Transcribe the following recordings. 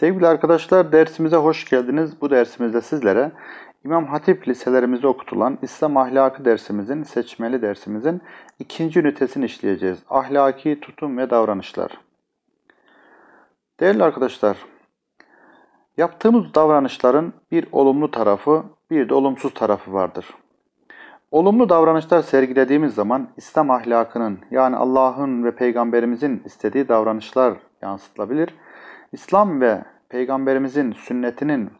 Sevgili arkadaşlar dersimize hoş geldiniz. Bu dersimizde sizlere İmam Hatip liselerimizde okutulan İslam ahlakı dersimizin, seçmeli dersimizin ikinci ünitesini işleyeceğiz. Ahlaki tutum ve davranışlar. Değerli arkadaşlar, yaptığımız davranışların bir olumlu tarafı, bir de olumsuz tarafı vardır. Olumlu davranışlar sergilediğimiz zaman İslam ahlakının yani Allah'ın ve peygamberimizin istediği davranışlar yansıtılabilir İslam ve Peygamberimizin sünnetinin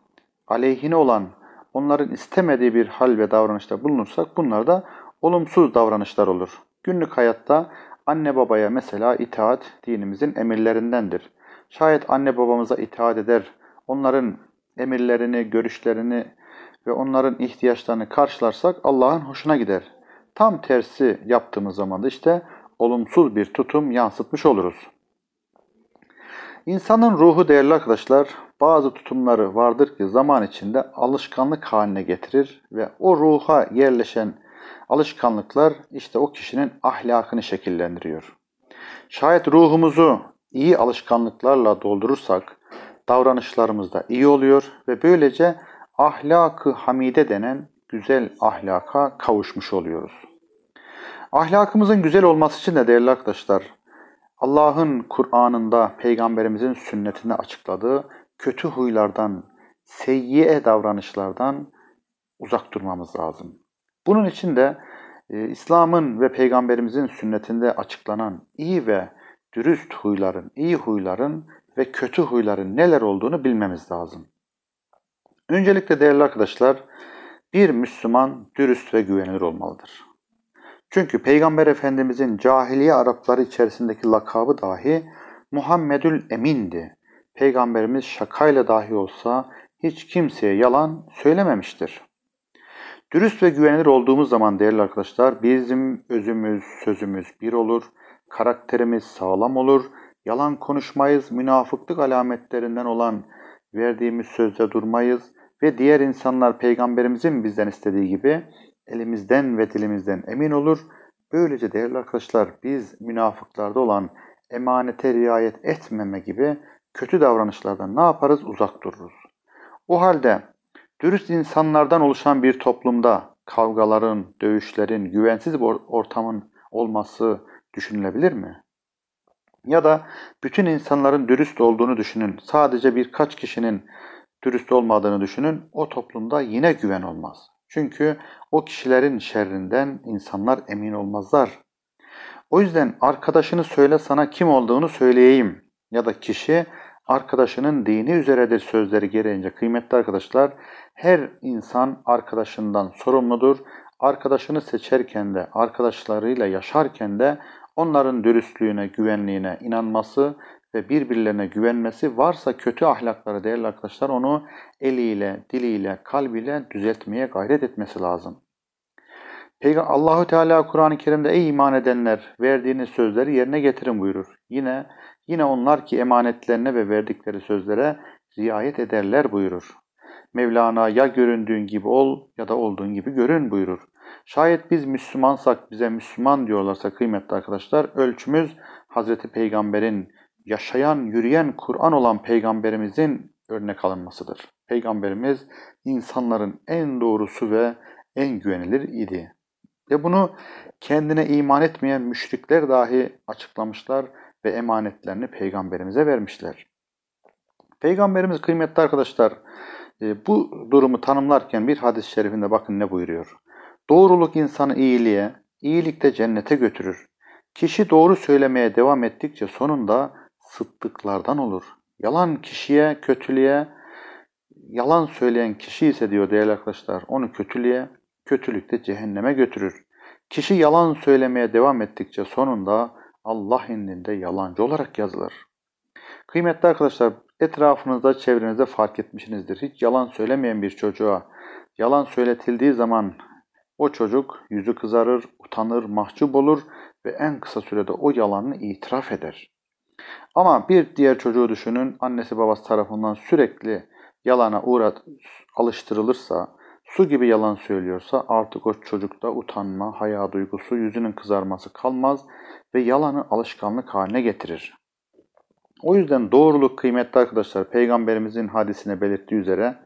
aleyhine olan onların istemediği bir hal ve davranışta bulunursak bunlar da olumsuz davranışlar olur. Günlük hayatta anne babaya mesela itaat dinimizin emirlerindendir. Şayet anne babamıza itaat eder, onların emirlerini, görüşlerini ve onların ihtiyaçlarını karşılarsak Allah'ın hoşuna gider. Tam tersi yaptığımız zaman da işte olumsuz bir tutum yansıtmış oluruz. İnsanın ruhu değerli arkadaşlar bazı tutumları vardır ki zaman içinde alışkanlık haline getirir ve o ruha yerleşen alışkanlıklar işte o kişinin ahlakını şekillendiriyor. Şayet ruhumuzu iyi alışkanlıklarla doldurursak davranışlarımızda iyi oluyor ve böylece ahlakı hamide denen güzel ahlaka kavuşmuş oluyoruz. Ahlakımızın güzel olması için de değerli arkadaşlar Allah'ın Kur'an'ında peygamberimizin sünnetinde açıkladığı kötü huylardan, seyyiye davranışlardan uzak durmamız lazım. Bunun için de e, İslam'ın ve peygamberimizin sünnetinde açıklanan iyi ve dürüst huyların, iyi huyların ve kötü huyların neler olduğunu bilmemiz lazım. Öncelikle değerli arkadaşlar, bir Müslüman dürüst ve güvenilir olmalıdır. Çünkü Peygamber Efendimizin cahiliye Arapları içerisindeki lakabı dahi Muhammedül Emin'di. Peygamberimiz şakayla dahi olsa hiç kimseye yalan söylememiştir. Dürüst ve güvenilir olduğumuz zaman değerli arkadaşlar bizim özümüz, sözümüz bir olur, karakterimiz sağlam olur, yalan konuşmayız, münafıklık alametlerinden olan verdiğimiz sözde durmayız ve diğer insanlar peygamberimizin bizden istediği gibi elimizden ve dilimizden emin olur. Böylece değerli arkadaşlar biz münafıklarda olan emanete riayet etmeme gibi kötü davranışlardan ne yaparız? Uzak dururuz. O halde dürüst insanlardan oluşan bir toplumda kavgaların, dövüşlerin, güvensiz bir ortamın olması düşünülebilir mi? Ya da bütün insanların dürüst olduğunu düşünün. Sadece birkaç kişinin dürüst olmadığını düşünün. O toplumda yine güven olmaz. Çünkü o kişilerin şerrinden insanlar emin olmazlar. O yüzden arkadaşını söyle sana kim olduğunu söyleyeyim ya da kişi arkadaşının dini üzeredir sözleri gereğince kıymetli arkadaşlar her insan arkadaşından sorumludur. Arkadaşını seçerken de arkadaşlarıyla yaşarken de onların dürüstlüğüne, güvenliğine inanması ve birbirlerine güvenmesi varsa kötü ahlakları değerli arkadaşlar onu eliyle, diliyle, kalbiyle düzeltmeye gayret etmesi lazım. Peki Allahu Teala Kur'an-ı Kerim'de ey iman edenler verdiğiniz sözleri yerine getirin buyurur. Yine yine onlar ki emanetlerine ve verdikleri sözlere riayet ederler buyurur. Mevlana ya göründüğün gibi ol ya da olduğun gibi görün buyurur. Şayet biz Müslümansak, bize Müslüman diyorlarsa kıymetli arkadaşlar, ölçümüz Hazreti Peygamber'in yaşayan, yürüyen Kur'an olan Peygamberimizin örnek alınmasıdır. Peygamberimiz insanların en doğrusu ve en güvenilir idi. Ve bunu kendine iman etmeyen müşrikler dahi açıklamışlar ve emanetlerini peygamberimize vermişler. Peygamberimiz kıymetli arkadaşlar e, bu durumu tanımlarken bir hadis-i şerifinde bakın ne buyuruyor. Doğruluk insanı iyiliğe, iyilik de cennete götürür. Kişi doğru söylemeye devam ettikçe sonunda sıddıklardan olur. Yalan kişiye, kötülüğe, yalan söyleyen kişi ise diyor değerli arkadaşlar onu kötülüğe, kötülük de cehenneme götürür. Kişi yalan söylemeye devam ettikçe sonunda Allah indinde yalancı olarak yazılır. Kıymetli arkadaşlar etrafınızda, çevrenizde fark etmişsinizdir. Hiç yalan söylemeyen bir çocuğa yalan söyletildiği zaman o çocuk yüzü kızarır, utanır, mahcup olur ve en kısa sürede o yalanını itiraf eder. Ama bir diğer çocuğu düşünün annesi babası tarafından sürekli yalana uğrat alıştırılırsa, su gibi yalan söylüyorsa artık o çocukta utanma, haya duygusu, yüzünün kızarması kalmaz ve yalanı alışkanlık haline getirir. O yüzden doğruluk kıymetli arkadaşlar peygamberimizin hadisine belirttiği üzere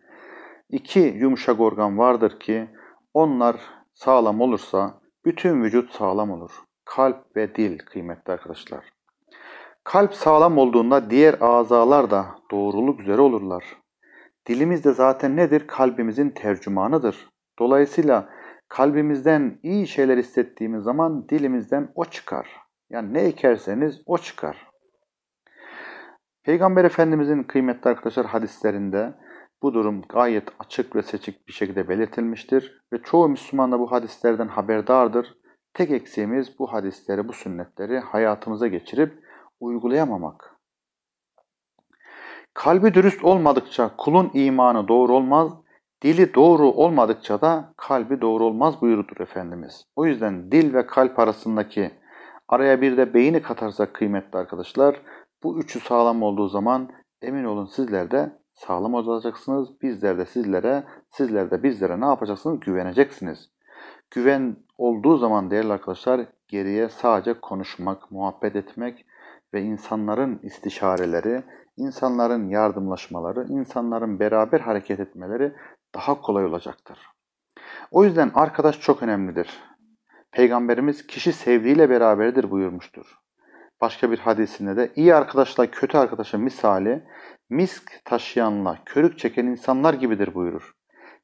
iki yumuşak organ vardır ki onlar sağlam olursa bütün vücut sağlam olur. Kalp ve dil kıymetli arkadaşlar. Kalp sağlam olduğunda diğer azalar da doğruluk üzere olurlar. Dilimiz de zaten nedir? Kalbimizin tercümanıdır. Dolayısıyla kalbimizden iyi şeyler hissettiğimiz zaman dilimizden o çıkar. Yani ne ekerseniz o çıkar. Peygamber Efendimizin kıymetli arkadaşlar hadislerinde bu durum gayet açık ve seçik bir şekilde belirtilmiştir ve çoğu Müslüman da bu hadislerden haberdardır. Tek eksiğimiz bu hadisleri, bu sünnetleri hayatımıza geçirip uygulayamamak. Kalbi dürüst olmadıkça kulun imanı doğru olmaz, dili doğru olmadıkça da kalbi doğru olmaz buyurudur Efendimiz. O yüzden dil ve kalp arasındaki araya bir de beyni katarsak kıymetli arkadaşlar, bu üçü sağlam olduğu zaman emin olun sizler de sağlam olacaksınız. Bizler de sizlere, sizler de bizlere ne yapacaksınız? Güveneceksiniz. Güven olduğu zaman değerli arkadaşlar geriye sadece konuşmak, muhabbet etmek ve insanların istişareleri, insanların yardımlaşmaları, insanların beraber hareket etmeleri daha kolay olacaktır. O yüzden arkadaş çok önemlidir. Peygamberimiz kişi sevdiğiyle beraberdir buyurmuştur. Başka bir hadisinde de iyi arkadaşla kötü arkadaşa misali Misk taşıyanla körük çeken insanlar gibidir buyurur.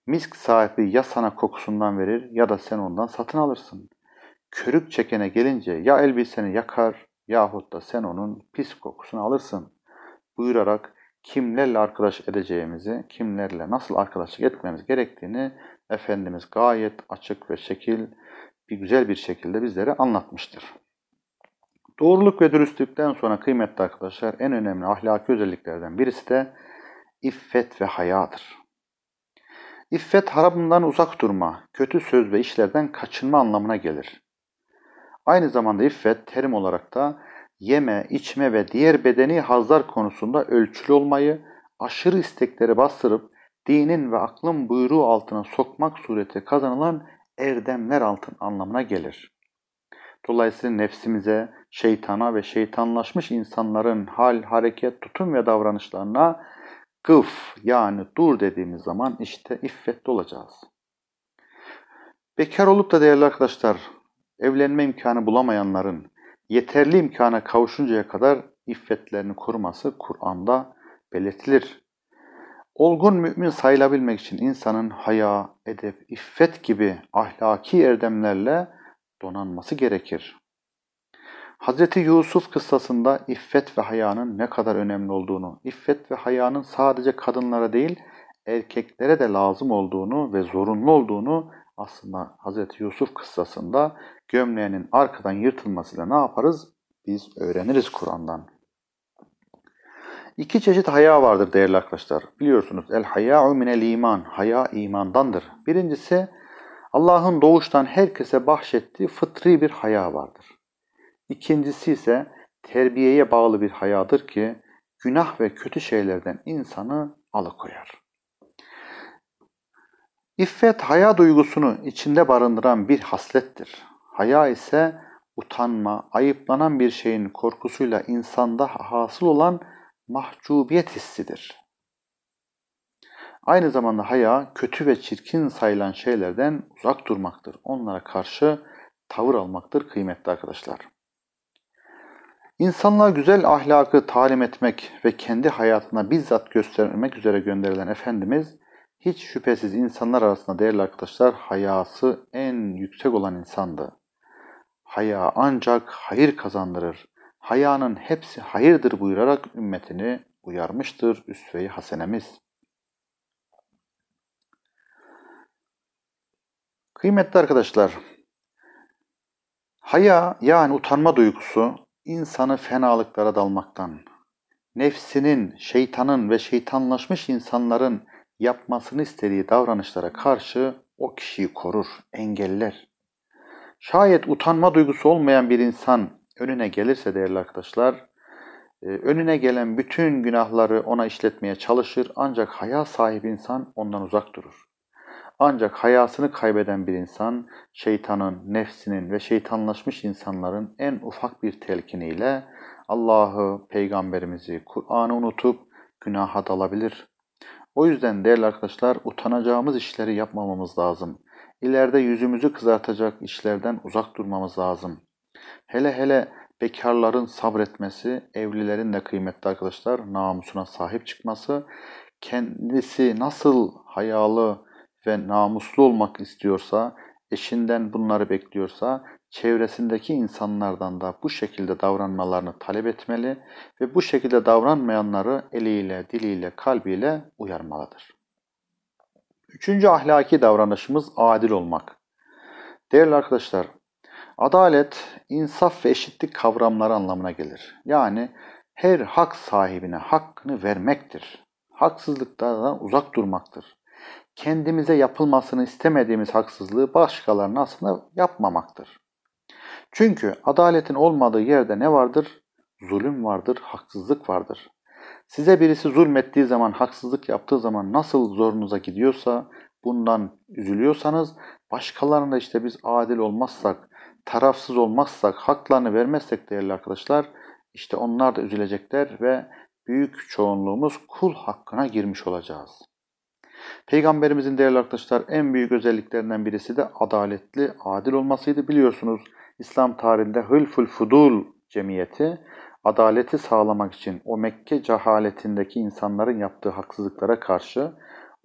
Misk sahibi ya sana kokusundan verir ya da sen ondan satın alırsın. Körük çekene gelince ya elbiseni yakar yahut da sen onun pis kokusunu alırsın. Buyurarak kimlerle arkadaş edeceğimizi, kimlerle nasıl arkadaşlık etmemiz gerektiğini Efendimiz gayet açık ve şekil, bir güzel bir şekilde bizlere anlatmıştır. Doğruluk ve dürüstlükten sonra kıymetli arkadaşlar en önemli ahlaki özelliklerden birisi de iffet ve hayadır. İffet harabından uzak durma, kötü söz ve işlerden kaçınma anlamına gelir. Aynı zamanda iffet terim olarak da yeme, içme ve diğer bedeni hazlar konusunda ölçülü olmayı, aşırı istekleri bastırıp dinin ve aklın buyruğu altına sokmak sureti kazanılan erdemler altın anlamına gelir. Dolayısıyla nefsimize, şeytana ve şeytanlaşmış insanların hal, hareket, tutum ve davranışlarına gıf yani dur dediğimiz zaman işte iffetli olacağız. Bekar olup da değerli arkadaşlar evlenme imkanı bulamayanların yeterli imkana kavuşuncaya kadar iffetlerini koruması Kur'an'da belirtilir. Olgun mümin sayılabilmek için insanın haya, edep, iffet gibi ahlaki erdemlerle donanması gerekir. Hz. Yusuf kıssasında iffet ve hayanın ne kadar önemli olduğunu, iffet ve hayanın sadece kadınlara değil erkeklere de lazım olduğunu ve zorunlu olduğunu aslında Hz. Yusuf kıssasında gömleğinin arkadan yırtılmasıyla ne yaparız? Biz öğreniriz Kur'an'dan. İki çeşit haya vardır değerli arkadaşlar. Biliyorsunuz el haya'u minel iman. Haya imandandır. Birincisi Allah'ın doğuştan herkese bahşettiği fıtri bir haya vardır. İkincisi ise terbiyeye bağlı bir hayadır ki günah ve kötü şeylerden insanı alıkoyar. İffet haya duygusunu içinde barındıran bir haslettir. Haya ise utanma, ayıplanan bir şeyin korkusuyla insanda hasıl olan mahcubiyet hissidir. Aynı zamanda haya kötü ve çirkin sayılan şeylerden uzak durmaktır. Onlara karşı tavır almaktır kıymetli arkadaşlar. İnsanlığa güzel ahlakı talim etmek ve kendi hayatına bizzat göstermek üzere gönderilen Efendimiz, hiç şüphesiz insanlar arasında değerli arkadaşlar hayası en yüksek olan insandı. Haya ancak hayır kazandırır. Hayanın hepsi hayırdır buyurarak ümmetini uyarmıştır Üsve-i Hasenemiz. Kıymetli arkadaşlar, haya yani utanma duygusu insanı fenalıklara dalmaktan, nefsinin, şeytanın ve şeytanlaşmış insanların yapmasını istediği davranışlara karşı o kişiyi korur, engeller. Şayet utanma duygusu olmayan bir insan önüne gelirse değerli arkadaşlar, e, önüne gelen bütün günahları ona işletmeye çalışır ancak haya sahibi insan ondan uzak durur. Ancak hayasını kaybeden bir insan şeytanın, nefsinin ve şeytanlaşmış insanların en ufak bir telkiniyle Allah'ı, peygamberimizi, Kur'an'ı unutup günaha dalabilir. O yüzden değerli arkadaşlar utanacağımız işleri yapmamamız lazım. İleride yüzümüzü kızartacak işlerden uzak durmamız lazım. Hele hele bekarların sabretmesi, evlilerin de kıymetli arkadaşlar namusuna sahip çıkması, kendisi nasıl hayalı, ve namuslu olmak istiyorsa, eşinden bunları bekliyorsa, çevresindeki insanlardan da bu şekilde davranmalarını talep etmeli ve bu şekilde davranmayanları eliyle, diliyle, kalbiyle uyarmalıdır. Üçüncü ahlaki davranışımız adil olmak. Değerli arkadaşlar, adalet, insaf ve eşitlik kavramları anlamına gelir. Yani her hak sahibine hakkını vermektir. Haksızlıklardan uzak durmaktır kendimize yapılmasını istemediğimiz haksızlığı başkalarına aslında yapmamaktır. Çünkü adaletin olmadığı yerde ne vardır? Zulüm vardır, haksızlık vardır. Size birisi zulmettiği zaman, haksızlık yaptığı zaman nasıl zorunuza gidiyorsa, bundan üzülüyorsanız, başkalarına işte biz adil olmazsak, tarafsız olmazsak, haklarını vermezsek değerli arkadaşlar, işte onlar da üzülecekler ve büyük çoğunluğumuz kul hakkına girmiş olacağız. Peygamberimizin değerli arkadaşlar en büyük özelliklerinden birisi de adaletli, adil olmasıydı. Biliyorsunuz İslam tarihinde Hılful Fudul cemiyeti adaleti sağlamak için o Mekke cehaletindeki insanların yaptığı haksızlıklara karşı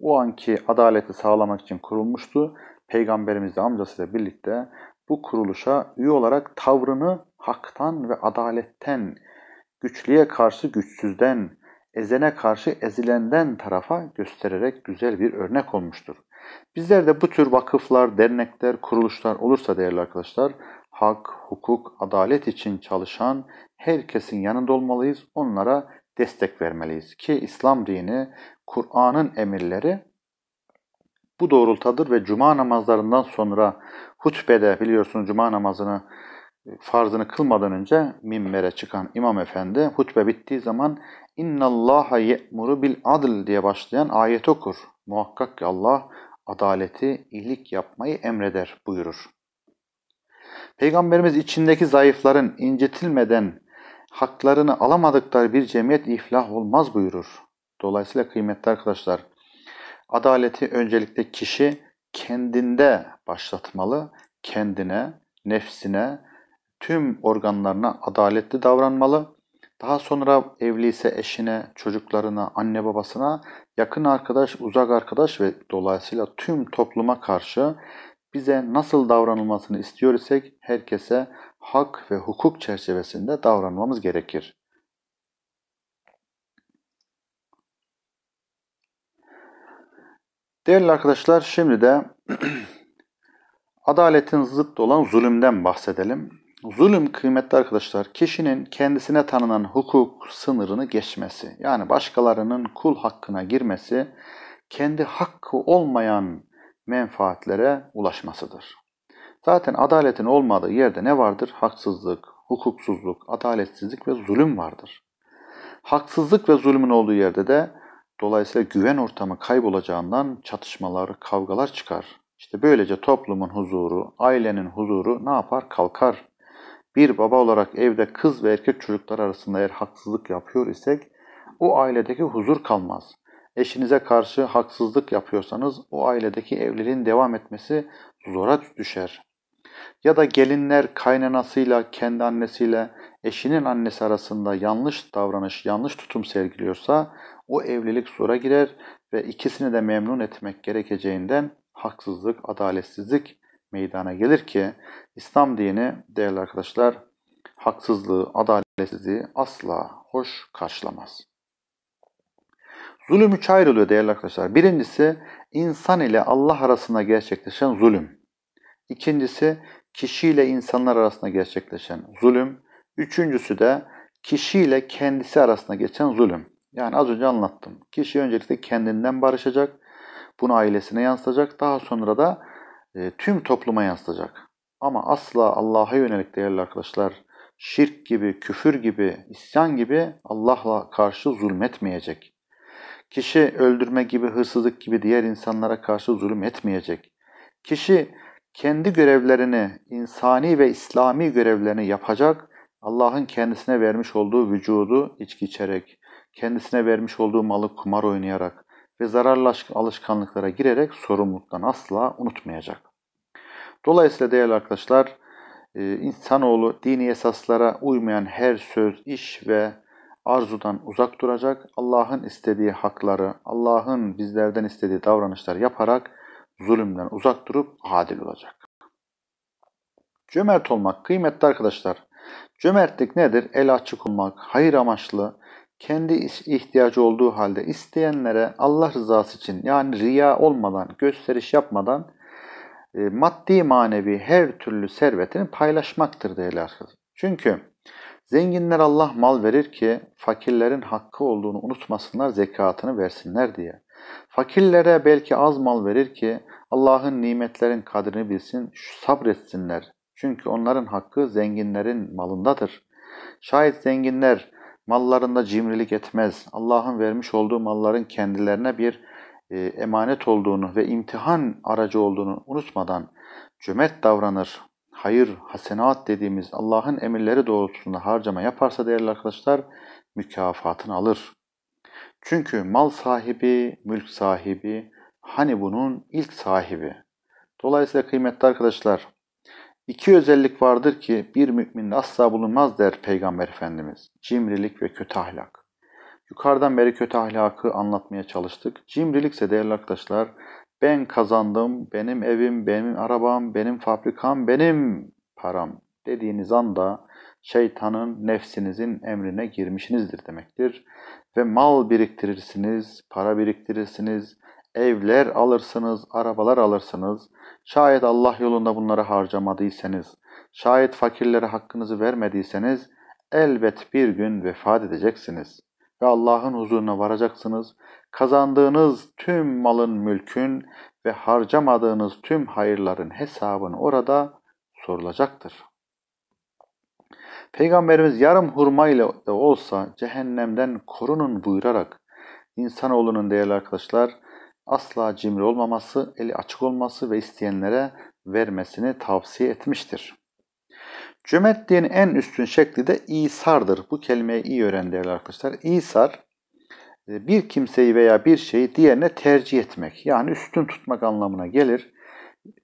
o anki adaleti sağlamak için kurulmuştu. Peygamberimiz de amcasıyla birlikte bu kuruluşa üye olarak tavrını haktan ve adaletten, güçlüye karşı güçsüzden, ezene karşı ezilenden tarafa göstererek güzel bir örnek olmuştur. Bizler de bu tür vakıflar, dernekler, kuruluşlar olursa değerli arkadaşlar, hak, hukuk, adalet için çalışan herkesin yanında olmalıyız. Onlara destek vermeliyiz ki İslam dini, Kur'an'ın emirleri bu doğrultadır ve cuma namazlarından sonra hutbede biliyorsunuz cuma namazını e, farzını kılmadan önce minbere çıkan imam efendi hutbe bittiği zaman İnnallâhe ye'muru bil adl diye başlayan ayet okur. Muhakkak ki Allah adaleti, iyilik yapmayı emreder buyurur. Peygamberimiz içindeki zayıfların incitilmeden haklarını alamadıkları bir cemiyet iflah olmaz buyurur. Dolayısıyla kıymetli arkadaşlar, adaleti öncelikle kişi kendinde başlatmalı, kendine, nefsine, tüm organlarına adaletli davranmalı. Daha sonra evliyse eşine, çocuklarına, anne babasına, yakın arkadaş, uzak arkadaş ve dolayısıyla tüm topluma karşı bize nasıl davranılmasını istiyorsak herkese hak ve hukuk çerçevesinde davranmamız gerekir. Değerli arkadaşlar şimdi de adaletin zıttı olan zulümden bahsedelim. Zulüm kıymetli arkadaşlar kişinin kendisine tanınan hukuk sınırını geçmesi yani başkalarının kul hakkına girmesi kendi hakkı olmayan menfaatlere ulaşmasıdır. Zaten adaletin olmadığı yerde ne vardır? Haksızlık, hukuksuzluk, adaletsizlik ve zulüm vardır. Haksızlık ve zulmün olduğu yerde de dolayısıyla güven ortamı kaybolacağından çatışmalar, kavgalar çıkar. İşte böylece toplumun huzuru, ailenin huzuru ne yapar? Kalkar bir baba olarak evde kız ve erkek çocuklar arasında eğer haksızlık yapıyor isek o ailedeki huzur kalmaz. Eşinize karşı haksızlık yapıyorsanız o ailedeki evliliğin devam etmesi zora düşer. Ya da gelinler kaynanasıyla, kendi annesiyle, eşinin annesi arasında yanlış davranış, yanlış tutum sergiliyorsa o evlilik zora girer ve ikisini de memnun etmek gerekeceğinden haksızlık, adaletsizlik meydana gelir ki İslam dini değerli arkadaşlar haksızlığı, adaletsizliği asla hoş karşılamaz. Zulüm üç ayrılıyor değerli arkadaşlar. Birincisi insan ile Allah arasında gerçekleşen zulüm. İkincisi kişi ile insanlar arasında gerçekleşen zulüm. Üçüncüsü de kişi ile kendisi arasında geçen zulüm. Yani az önce anlattım. Kişi öncelikle kendinden barışacak, bunu ailesine yansıtacak, daha sonra da e, tüm topluma yansıtacak. Ama asla Allah'a yönelik değerli arkadaşlar şirk gibi, küfür gibi, isyan gibi Allah'la karşı zulmetmeyecek. Kişi öldürme gibi, hırsızlık gibi diğer insanlara karşı zulüm etmeyecek. Kişi kendi görevlerini, insani ve İslami görevlerini yapacak, Allah'ın kendisine vermiş olduğu vücudu içki içerek, kendisine vermiş olduğu malı kumar oynayarak ve zararlı alışkanlıklara girerek sorumluluktan asla unutmayacak. Dolayısıyla değerli arkadaşlar, e, insanoğlu dini esaslara uymayan her söz, iş ve arzudan uzak duracak. Allah'ın istediği hakları, Allah'ın bizlerden istediği davranışlar yaparak zulümden uzak durup adil olacak. Cömert olmak kıymetli arkadaşlar. Cömertlik nedir? El açık olmak, hayır amaçlı, kendi ihtiyacı olduğu halde isteyenlere Allah rızası için yani riya olmadan, gösteriş yapmadan e, maddi manevi her türlü servetini paylaşmaktır değerli arkadaşlar. Çünkü zenginler Allah mal verir ki fakirlerin hakkı olduğunu unutmasınlar zekatını versinler diye. Fakirlere belki az mal verir ki Allah'ın nimetlerin kadrini bilsin, sabretsinler. Çünkü onların hakkı zenginlerin malındadır. Şayet zenginler mallarında cimrilik etmez. Allah'ın vermiş olduğu malların kendilerine bir e, emanet olduğunu ve imtihan aracı olduğunu unutmadan cömert davranır, hayır, hasenat dediğimiz Allah'ın emirleri doğrultusunda harcama yaparsa değerli arkadaşlar mükafatını alır. Çünkü mal sahibi, mülk sahibi, hani bunun ilk sahibi. Dolayısıyla kıymetli arkadaşlar, iki özellik vardır ki bir müminde asla bulunmaz der Peygamber Efendimiz. Cimrilik ve kötü ahlak. Yukarıdan beri kötü ahlakı anlatmaya çalıştık. ise değerli arkadaşlar ben kazandım, benim evim, benim arabam, benim fabrikam, benim param dediğiniz anda şeytanın nefsinizin emrine girmişinizdir demektir. Ve mal biriktirirsiniz, para biriktirirsiniz, evler alırsınız, arabalar alırsınız. Şayet Allah yolunda bunları harcamadıysanız, şayet fakirlere hakkınızı vermediyseniz elbet bir gün vefat edeceksiniz ve Allah'ın huzuruna varacaksınız. Kazandığınız tüm malın mülkün ve harcamadığınız tüm hayırların hesabını orada sorulacaktır. Peygamberimiz yarım hurma ile de olsa cehennemden korunun buyurarak insanoğlunun değerli arkadaşlar asla cimri olmaması, eli açık olması ve isteyenlere vermesini tavsiye etmiştir. Cömertliğin en üstün şekli de İsar'dır. Bu kelimeyi iyi öğren değerli arkadaşlar. İsar e, bir kimseyi veya bir şeyi diğerine tercih etmek yani üstün tutmak anlamına gelir.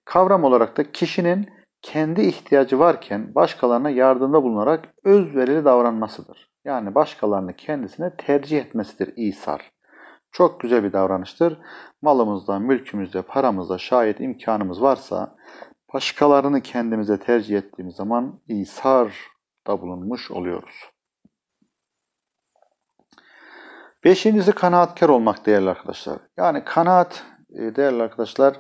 Kavram olarak da kişinin kendi ihtiyacı varken başkalarına yardımda bulunarak özverili davranmasıdır. Yani başkalarını kendisine tercih etmesidir İsar. Çok güzel bir davranıştır. Malımızda, mülkümüzde, paramızda şayet imkanımız varsa Başkalarını kendimize tercih ettiğimiz zaman isar da bulunmuş oluyoruz. Beşincisi kanaatkar olmak değerli arkadaşlar. Yani kanaat e, değerli arkadaşlar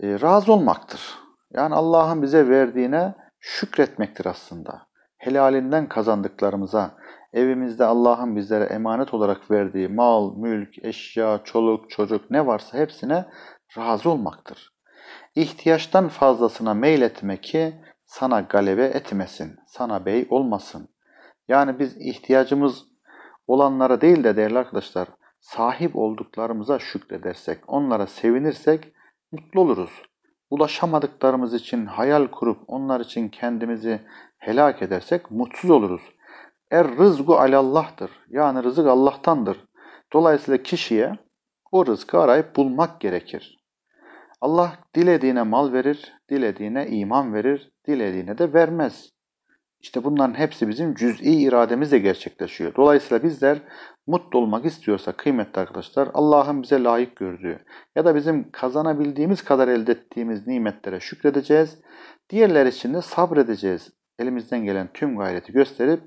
e, razı olmaktır. Yani Allah'ın bize verdiğine şükretmektir aslında. Helalinden kazandıklarımıza, evimizde Allah'ın bizlere emanet olarak verdiği mal, mülk, eşya, çoluk, çocuk ne varsa hepsine razı olmaktır. İhtiyaçtan fazlasına meyletme ki sana galebe etmesin, sana bey olmasın. Yani biz ihtiyacımız olanlara değil de değerli arkadaşlar, sahip olduklarımıza şükredersek, onlara sevinirsek mutlu oluruz. Ulaşamadıklarımız için hayal kurup onlar için kendimizi helak edersek mutsuz oluruz. Er rızgu alallah'tır. Yani rızık Allah'tandır. Dolayısıyla kişiye o rızkı arayıp bulmak gerekir. Allah dilediğine mal verir, dilediğine iman verir, dilediğine de vermez. İşte bunların hepsi bizim cüz'i irademizle gerçekleşiyor. Dolayısıyla bizler mutlu olmak istiyorsa kıymetli arkadaşlar Allah'ın bize layık gördüğü ya da bizim kazanabildiğimiz kadar elde ettiğimiz nimetlere şükredeceğiz. Diğerler için de sabredeceğiz. Elimizden gelen tüm gayreti gösterip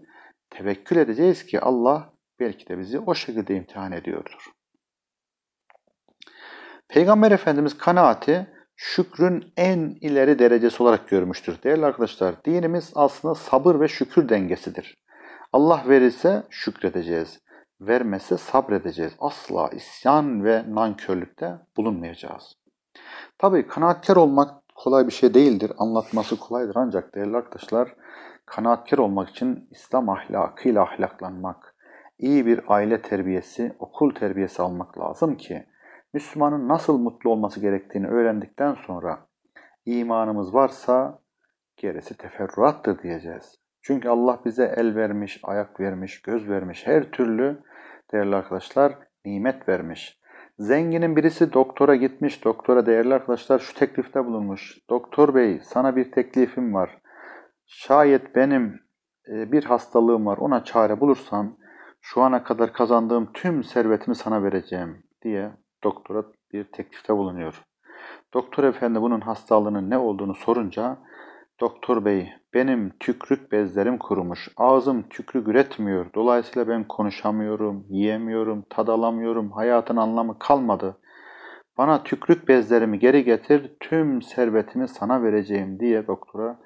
tevekkül edeceğiz ki Allah belki de bizi o şekilde imtihan ediyordur. Peygamber Efendimiz kanaati şükrün en ileri derecesi olarak görmüştür. Değerli arkadaşlar, dinimiz aslında sabır ve şükür dengesidir. Allah verirse şükredeceğiz, vermezse sabredeceğiz. Asla isyan ve nankörlükte bulunmayacağız. Tabii kanaatkar olmak kolay bir şey değildir, anlatması kolaydır ancak değerli arkadaşlar, kanaatkar olmak için İslam ahlakıyla ahlaklanmak, iyi bir aile terbiyesi, okul terbiyesi almak lazım ki Müslümanın nasıl mutlu olması gerektiğini öğrendikten sonra imanımız varsa gerisi teferruattır diyeceğiz. Çünkü Allah bize el vermiş, ayak vermiş, göz vermiş, her türlü değerli arkadaşlar nimet vermiş. Zenginin birisi doktora gitmiş, doktora değerli arkadaşlar şu teklifte bulunmuş. Doktor bey sana bir teklifim var. Şayet benim e, bir hastalığım var ona çare bulursan şu ana kadar kazandığım tüm servetimi sana vereceğim diye doktora bir teklifte bulunuyor. Doktor efendi bunun hastalığının ne olduğunu sorunca Doktor bey benim tükrük bezlerim kurumuş. Ağzım tükrük üretmiyor. Dolayısıyla ben konuşamıyorum, yiyemiyorum, tad alamıyorum. Hayatın anlamı kalmadı. Bana tükrük bezlerimi geri getir. Tüm servetimi sana vereceğim diye doktora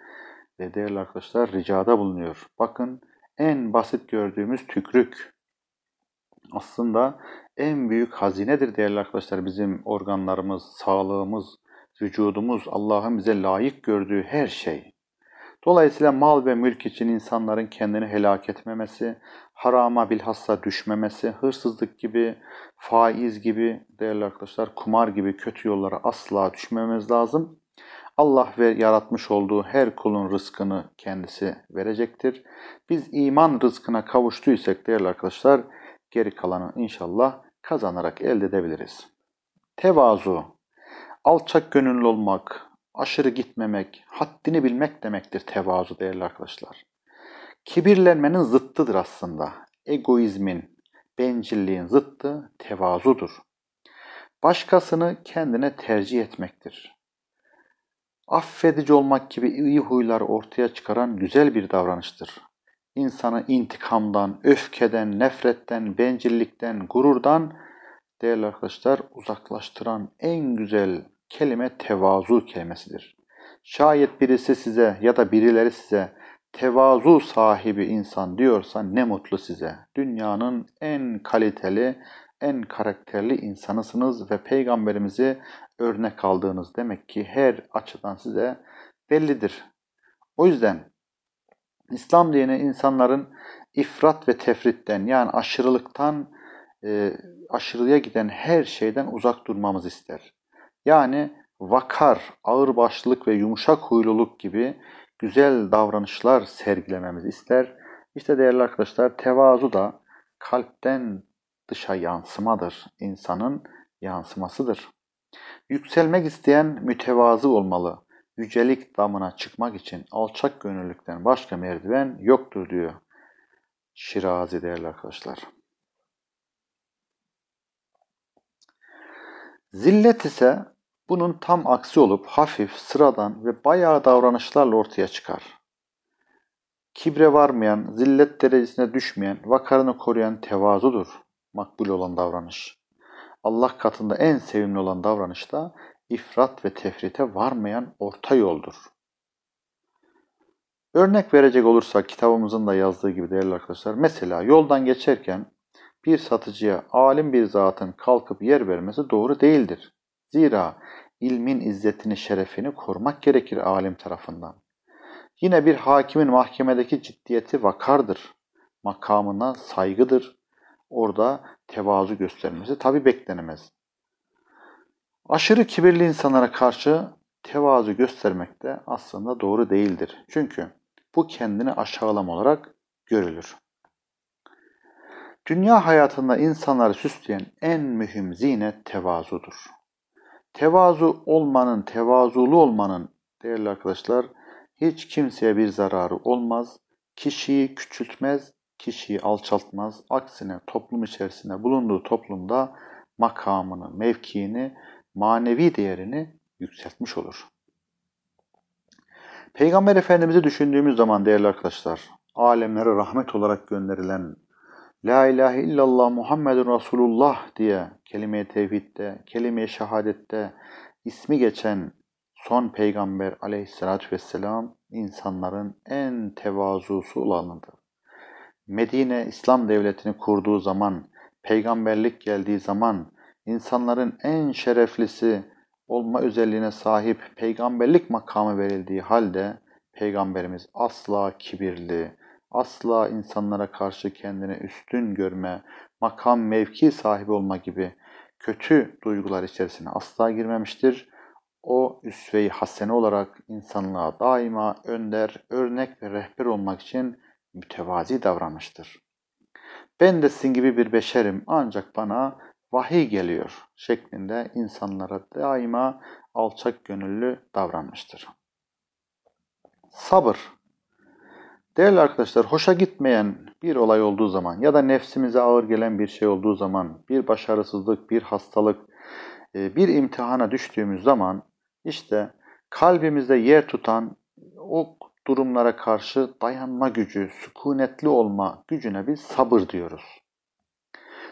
ve değerli arkadaşlar ricada bulunuyor. Bakın en basit gördüğümüz tükrük aslında en büyük hazinedir değerli arkadaşlar bizim organlarımız, sağlığımız, vücudumuz, Allah'ın bize layık gördüğü her şey. Dolayısıyla mal ve mülk için insanların kendini helak etmemesi, harama bilhassa düşmemesi, hırsızlık gibi, faiz gibi, değerli arkadaşlar kumar gibi kötü yollara asla düşmememiz lazım. Allah ve yaratmış olduğu her kulun rızkını kendisi verecektir. Biz iman rızkına kavuştuysak değerli arkadaşlar geri kalanı inşallah kazanarak elde edebiliriz. Tevazu, alçak gönüllü olmak, aşırı gitmemek, haddini bilmek demektir tevazu değerli arkadaşlar. Kibirlenmenin zıttıdır aslında. Egoizmin, bencilliğin zıttı tevazudur. Başkasını kendine tercih etmektir. Affedici olmak gibi iyi huylar ortaya çıkaran güzel bir davranıştır insanı intikamdan, öfkeden, nefretten, bencillikten, gururdan değerli arkadaşlar uzaklaştıran en güzel kelime tevazu kelimesidir. Şayet birisi size ya da birileri size tevazu sahibi insan diyorsa ne mutlu size. Dünyanın en kaliteli, en karakterli insanısınız ve peygamberimizi örnek aldığınız demek ki her açıdan size bellidir. O yüzden İslam dini insanların ifrat ve tefritten yani aşırılıktan e, aşırıya giden her şeyden uzak durmamız ister. Yani vakar, ağırbaşlılık ve yumuşak huyluluk gibi güzel davranışlar sergilememiz ister. İşte değerli arkadaşlar tevazu da kalpten dışa yansımadır. İnsanın yansımasıdır. Yükselmek isteyen mütevazı olmalı yücelik damına çıkmak için alçak gönüllükten başka merdiven yoktur diyor. Şirazi değerli arkadaşlar. Zillet ise bunun tam aksi olup hafif, sıradan ve bayağı davranışlarla ortaya çıkar. Kibre varmayan, zillet derecesine düşmeyen, vakarını koruyan tevazudur makbul olan davranış. Allah katında en sevimli olan davranış da ifrat ve tefrite varmayan orta yoldur. Örnek verecek olursak kitabımızın da yazdığı gibi değerli arkadaşlar. Mesela yoldan geçerken bir satıcıya alim bir zatın kalkıp yer vermesi doğru değildir. Zira ilmin izzetini, şerefini korumak gerekir alim tarafından. Yine bir hakimin mahkemedeki ciddiyeti vakardır. Makamına saygıdır. Orada tevazu göstermesi tabi beklenemez. Aşırı kibirli insanlara karşı tevazu göstermek de aslında doğru değildir. Çünkü bu kendini aşağılama olarak görülür. Dünya hayatında insanları süsleyen en mühim zine tevazudur. Tevazu olmanın, tevazulu olmanın değerli arkadaşlar hiç kimseye bir zararı olmaz. Kişiyi küçültmez, kişiyi alçaltmaz. Aksine toplum içerisinde bulunduğu toplumda makamını, mevkiini manevi değerini yükseltmiş olur. Peygamber Efendimiz'i düşündüğümüz zaman değerli arkadaşlar, alemlere rahmet olarak gönderilen La ilahe illallah Muhammedun Resulullah diye kelime-i tevhidde, kelime-i şehadette ismi geçen son peygamber aleyhissalatü vesselam insanların en tevazusu olanıdır. Medine İslam devletini kurduğu zaman, peygamberlik geldiği zaman insanların en şereflisi olma özelliğine sahip peygamberlik makamı verildiği halde peygamberimiz asla kibirli, asla insanlara karşı kendini üstün görme, makam mevki sahibi olma gibi kötü duygular içerisine asla girmemiştir. O üsve-i hasene olarak insanlığa daima önder, örnek ve rehber olmak için mütevazi davranmıştır. Ben de sizin gibi bir beşerim ancak bana vahiy geliyor şeklinde insanlara daima alçak gönüllü davranmıştır. Sabır. Değerli arkadaşlar, hoşa gitmeyen bir olay olduğu zaman ya da nefsimize ağır gelen bir şey olduğu zaman, bir başarısızlık, bir hastalık, e, bir imtihana düştüğümüz zaman işte kalbimizde yer tutan o durumlara karşı dayanma gücü, sükunetli olma gücüne biz sabır diyoruz.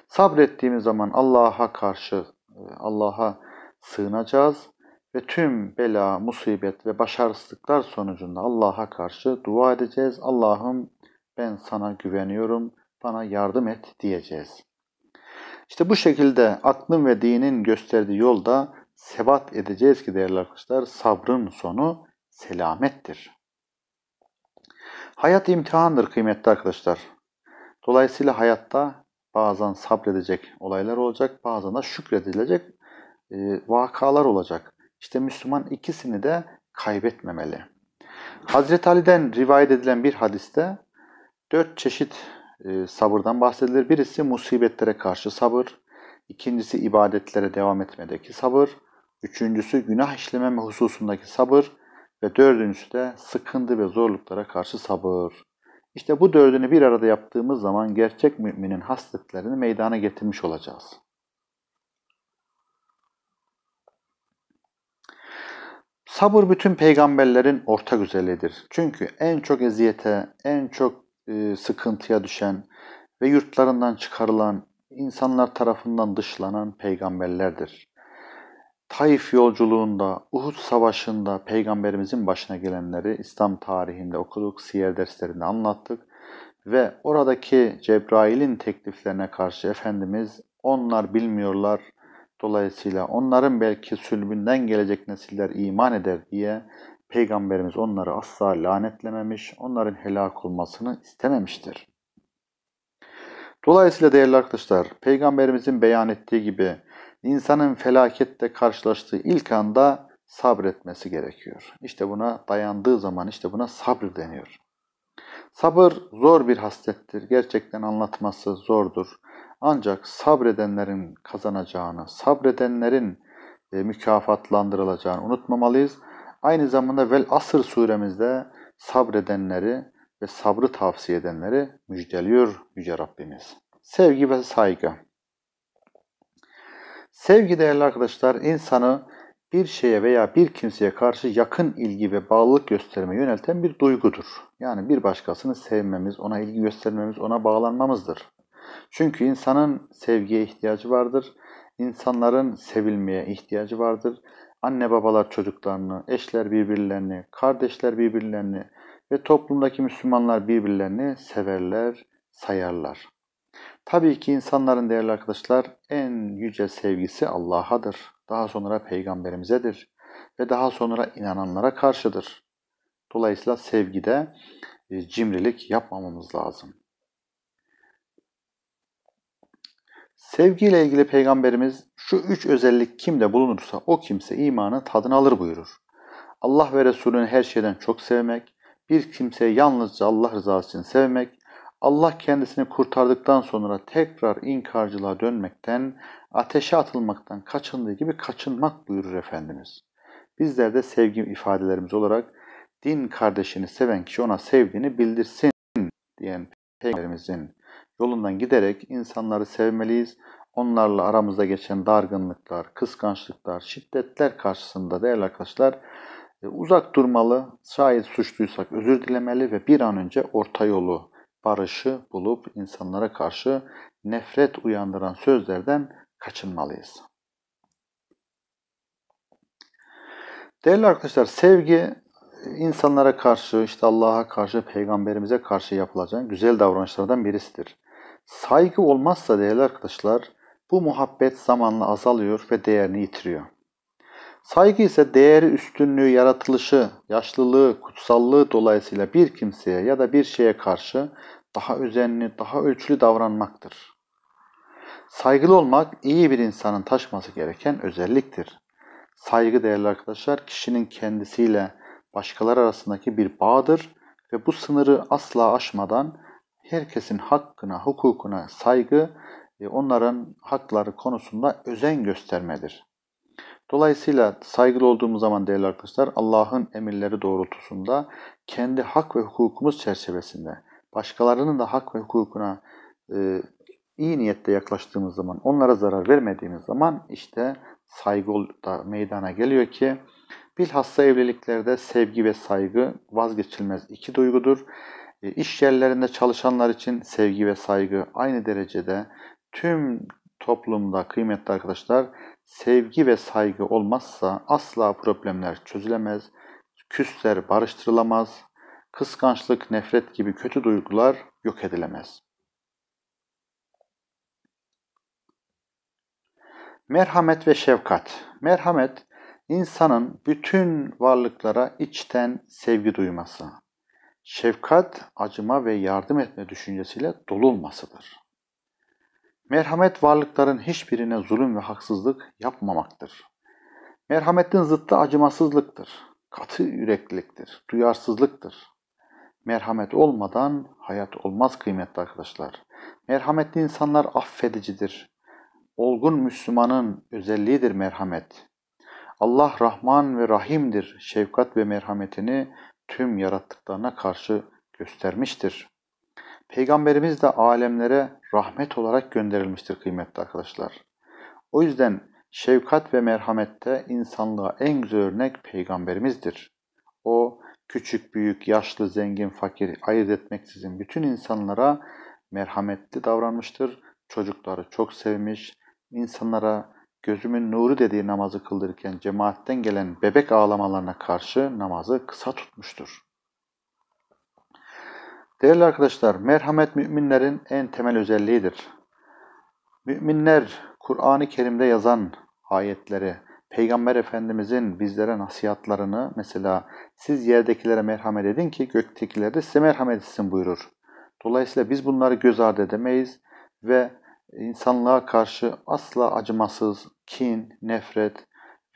Sabrettiğimiz zaman Allah'a karşı e, Allah'a sığınacağız ve tüm bela, musibet ve başarısızlıklar sonucunda Allah'a karşı dua edeceğiz. Allah'ım ben sana güveniyorum, bana yardım et diyeceğiz. İşte bu şekilde aklın ve dinin gösterdiği yolda sebat edeceğiz ki değerli arkadaşlar sabrın sonu selamettir. Hayat imtihandır kıymetli arkadaşlar. Dolayısıyla hayatta Bazen sabredecek olaylar olacak, bazen de şükredilecek e, vakalar olacak. İşte Müslüman ikisini de kaybetmemeli. Hazreti Ali'den rivayet edilen bir hadiste dört çeşit e, sabırdan bahsedilir. Birisi musibetlere karşı sabır, ikincisi ibadetlere devam etmedeki sabır, üçüncüsü günah işlememe hususundaki sabır ve dördüncüsü de sıkıntı ve zorluklara karşı sabır. İşte bu dördünü bir arada yaptığımız zaman gerçek müminin hasletlerini meydana getirmiş olacağız. Sabır bütün peygamberlerin ortak özelliğidir. Çünkü en çok eziyete, en çok e, sıkıntıya düşen ve yurtlarından çıkarılan, insanlar tarafından dışlanan peygamberlerdir. Taif yolculuğunda, Uhud savaşında peygamberimizin başına gelenleri İslam tarihinde okuduk, siyer derslerinde anlattık. Ve oradaki Cebrail'in tekliflerine karşı Efendimiz onlar bilmiyorlar, dolayısıyla onların belki sülbünden gelecek nesiller iman eder diye Peygamberimiz onları asla lanetlememiş, onların helak olmasını istememiştir. Dolayısıyla değerli arkadaşlar, Peygamberimizin beyan ettiği gibi insanın felakette karşılaştığı ilk anda sabretmesi gerekiyor. İşte buna dayandığı zaman işte buna sabır deniyor. Sabır zor bir haslettir. Gerçekten anlatması zordur. Ancak sabredenlerin kazanacağını, sabredenlerin e, mükafatlandırılacağını unutmamalıyız. Aynı zamanda Vel Asır suremizde sabredenleri ve sabrı tavsiye edenleri müjdeliyor Yüce Rabbimiz. Sevgi ve saygı. Sevgi değerli arkadaşlar insanı bir şeye veya bir kimseye karşı yakın ilgi ve bağlılık gösterme yönelten bir duygudur. Yani bir başkasını sevmemiz, ona ilgi göstermemiz, ona bağlanmamızdır. Çünkü insanın sevgiye ihtiyacı vardır. İnsanların sevilmeye ihtiyacı vardır. Anne babalar çocuklarını, eşler birbirlerini, kardeşler birbirlerini ve toplumdaki Müslümanlar birbirlerini severler, sayarlar. Tabii ki insanların değerli arkadaşlar en yüce sevgisi Allah'adır. Daha sonra peygamberimizedir ve daha sonra inananlara karşıdır. Dolayısıyla sevgide e, cimrilik yapmamamız lazım. Sevgiyle ilgili peygamberimiz şu üç özellik kimde bulunursa o kimse imanı tadını alır buyurur. Allah ve Resulünü her şeyden çok sevmek, bir kimseyi yalnızca Allah rızası için sevmek, Allah kendisini kurtardıktan sonra tekrar inkarcılığa dönmekten, ateşe atılmaktan kaçındığı gibi kaçınmak buyurur Efendimiz. Bizler de sevgi ifadelerimiz olarak din kardeşini seven kişi ona sevdiğini bildirsin diyen Peygamberimizin yolundan giderek insanları sevmeliyiz. Onlarla aramızda geçen dargınlıklar, kıskançlıklar, şiddetler karşısında değerli arkadaşlar e, uzak durmalı, şayet suçluysak özür dilemeli ve bir an önce orta yolu, barışı bulup insanlara karşı nefret uyandıran sözlerden kaçınmalıyız. Değerli arkadaşlar, sevgi insanlara karşı, işte Allah'a karşı, peygamberimize karşı yapılacak güzel davranışlardan birisidir. Saygı olmazsa değerli arkadaşlar, bu muhabbet zamanla azalıyor ve değerini yitiriyor. Saygı ise değeri, üstünlüğü, yaratılışı, yaşlılığı, kutsallığı dolayısıyla bir kimseye ya da bir şeye karşı daha özenli, daha ölçülü davranmaktır. Saygılı olmak iyi bir insanın taşması gereken özelliktir. Saygı değerli arkadaşlar kişinin kendisiyle başkalar arasındaki bir bağdır ve bu sınırı asla aşmadan herkesin hakkına, hukukuna saygı ve onların hakları konusunda özen göstermedir. Dolayısıyla saygılı olduğumuz zaman değerli arkadaşlar Allah'ın emirleri doğrultusunda kendi hak ve hukukumuz çerçevesinde başkalarının da hak ve hukukuna e, iyi niyetle yaklaştığımız zaman, onlara zarar vermediğimiz zaman işte saygı da meydana geliyor ki bilhassa evliliklerde sevgi ve saygı vazgeçilmez iki duygudur. E, iş yerlerinde çalışanlar için sevgi ve saygı aynı derecede tüm toplumda kıymetli arkadaşlar sevgi ve saygı olmazsa asla problemler çözülemez, küsler barıştırılamaz, kıskançlık, nefret gibi kötü duygular yok edilemez. Merhamet ve şefkat. Merhamet, insanın bütün varlıklara içten sevgi duyması. Şefkat, acıma ve yardım etme düşüncesiyle dolulmasıdır. Merhamet varlıkların hiçbirine zulüm ve haksızlık yapmamaktır. Merhametin zıttı acımasızlıktır, katı yürekliliktir, duyarsızlıktır. Merhamet olmadan hayat olmaz kıymetli arkadaşlar. Merhametli insanlar affedicidir. Olgun Müslümanın özelliğidir merhamet. Allah Rahman ve Rahim'dir. Şefkat ve merhametini tüm yarattıklarına karşı göstermiştir. Peygamberimiz de alemlere rahmet olarak gönderilmiştir kıymetli arkadaşlar. O yüzden şefkat ve merhamette insanlığa en güzel örnek peygamberimizdir. O küçük, büyük, yaşlı, zengin, fakir ayırt etmeksizin bütün insanlara merhametli davranmıştır. Çocukları çok sevmiş, insanlara gözümün nuru dediği namazı kıldırırken cemaatten gelen bebek ağlamalarına karşı namazı kısa tutmuştur. Değerli arkadaşlar, merhamet müminlerin en temel özelliğidir. Müminler Kur'an-ı Kerim'de yazan ayetleri, Peygamber Efendimizin bizlere nasihatlarını mesela siz yerdekilere merhamet edin ki göktekiler de size merhamet etsin buyurur. Dolayısıyla biz bunları göz ardı edemeyiz ve insanlığa karşı asla acımasız kin, nefret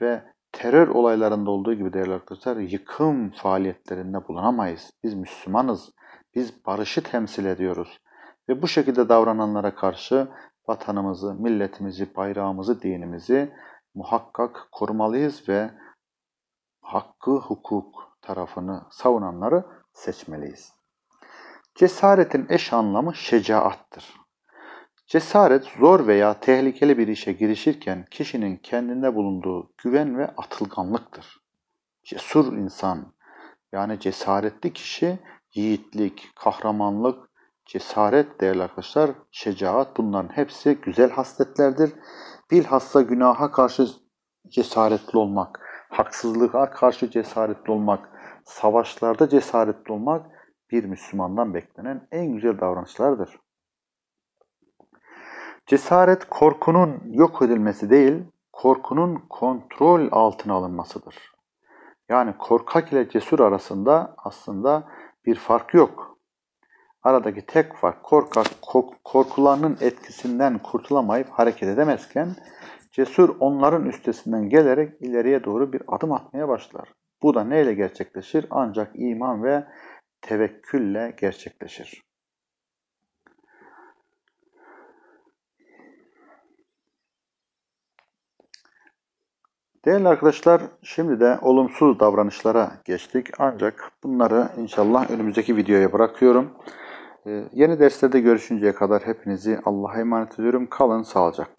ve terör olaylarında olduğu gibi değerli arkadaşlar yıkım faaliyetlerinde bulunamayız. Biz Müslümanız. Biz barışı temsil ediyoruz. Ve bu şekilde davrananlara karşı vatanımızı, milletimizi, bayrağımızı, dinimizi muhakkak korumalıyız ve hakkı hukuk tarafını savunanları seçmeliyiz. Cesaretin eş anlamı şecaattır. Cesaret zor veya tehlikeli bir işe girişirken kişinin kendinde bulunduğu güven ve atılganlıktır. Cesur insan yani cesaretli kişi yiğitlik, kahramanlık, cesaret değerli arkadaşlar, şecaat bunların hepsi güzel hasletlerdir. Bilhassa günaha karşı cesaretli olmak, haksızlığa karşı cesaretli olmak, savaşlarda cesaretli olmak bir Müslümandan beklenen en güzel davranışlardır. Cesaret korkunun yok edilmesi değil, korkunun kontrol altına alınmasıdır. Yani korkak ile cesur arasında aslında bir fark yok. Aradaki tek fark korkak korkularının etkisinden kurtulamayıp hareket edemezken cesur onların üstesinden gelerek ileriye doğru bir adım atmaya başlar. Bu da neyle gerçekleşir? Ancak iman ve tevekkülle gerçekleşir. Değerli arkadaşlar, şimdi de olumsuz davranışlara geçtik. Ancak bunları inşallah önümüzdeki videoya bırakıyorum. Ee, yeni derste de görüşünceye kadar hepinizi Allah'a emanet ediyorum. Kalın sağlıcakla.